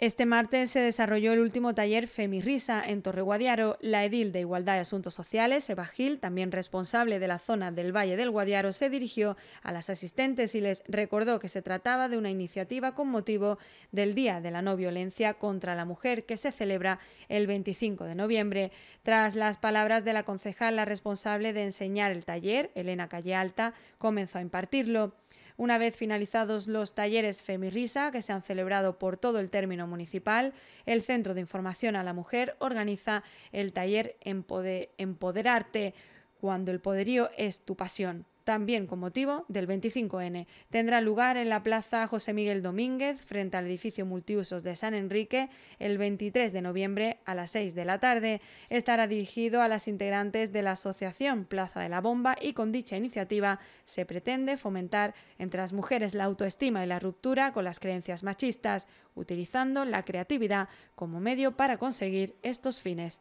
Este martes se desarrolló el último taller Risa en Torreguadiaro. La edil de Igualdad y Asuntos Sociales, Eva Gil, también responsable de la zona del Valle del Guadiaro, se dirigió a las asistentes y les recordó que se trataba de una iniciativa con motivo del Día de la No Violencia contra la Mujer que se celebra el 25 de noviembre. Tras las palabras de la concejal, la responsable de enseñar el taller, Elena Calle Alta, comenzó a impartirlo. Una vez finalizados los talleres Femirisa, que se han celebrado por todo el término municipal, el Centro de Información a la Mujer organiza el taller Empoderarte cuando el poderío es tu pasión también con motivo del 25N. Tendrá lugar en la Plaza José Miguel Domínguez, frente al edificio multiusos de San Enrique, el 23 de noviembre a las 6 de la tarde. Estará dirigido a las integrantes de la Asociación Plaza de la Bomba y con dicha iniciativa se pretende fomentar entre las mujeres la autoestima y la ruptura con las creencias machistas, utilizando la creatividad como medio para conseguir estos fines.